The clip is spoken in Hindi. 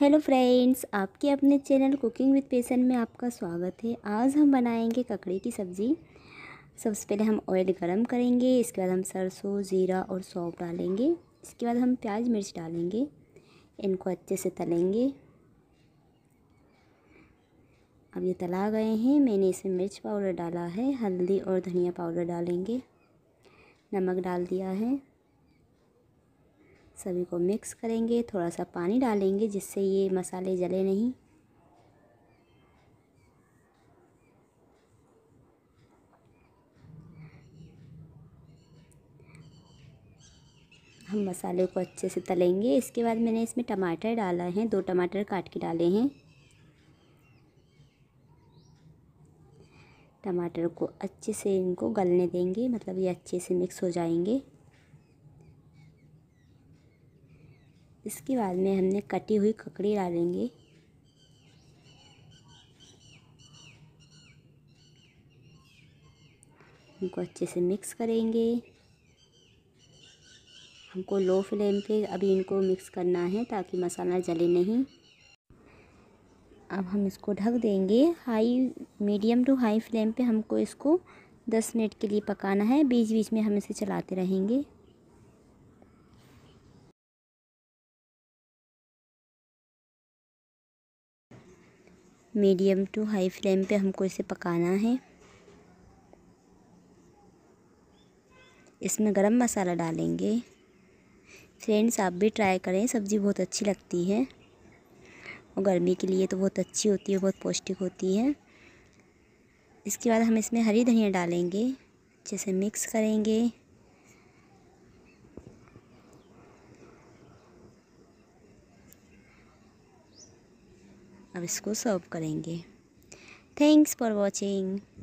हेलो फ्रेंड्स आपके अपने चैनल कुकिंग विद पेशन में आपका स्वागत है आज हम बनाएंगे ककड़ी की सब्ज़ी सबसे पहले हम ऑयल गरम करेंगे इसके बाद हम सरसों ज़ीरा और सौंफ डालेंगे इसके बाद हम प्याज मिर्च डालेंगे इनको अच्छे से तलेंगे अब ये तला गए हैं मैंने इसमें मिर्च पाउडर डाला है हल्दी और धनिया पाउडर डालेंगे नमक डाल दिया है सभी को मिक्स करेंगे थोड़ा सा पानी डालेंगे जिससे ये मसाले जले नहीं हम मसाले को अच्छे से तलेंगे इसके बाद मैंने इसमें टमाटर डाला है दो टमाटर काट के डाले हैं टमाटर को अच्छे से इनको गलने देंगे मतलब ये अच्छे से मिक्स हो जाएंगे इसके बाद में हमने कटी हुई ककड़ी डालेंगे इनको अच्छे से मिक्स करेंगे हमको लो फ्लेम पे अभी इनको मिक्स करना है ताकि मसाला जले नहीं अब हम इसको ढक देंगे high medium to high flame पे हमको इसको 10 मिनट के लिए पकाना है बीच बीच में हम इसे चलाते रहेंगे मीडियम टू हाई फ्लेम पे हमको इसे पकाना है इसमें गरम मसाला डालेंगे फ्रेंड्स आप भी ट्राई करें सब्ज़ी बहुत अच्छी लगती है और गर्मी के लिए तो बहुत अच्छी होती है बहुत पौष्टिक होती है इसके बाद हम इसमें हरी धनिया डालेंगे अच्छे से मिक्स करेंगे अब इसको सर्व करेंगे थैंक्स फॉर वॉचिंग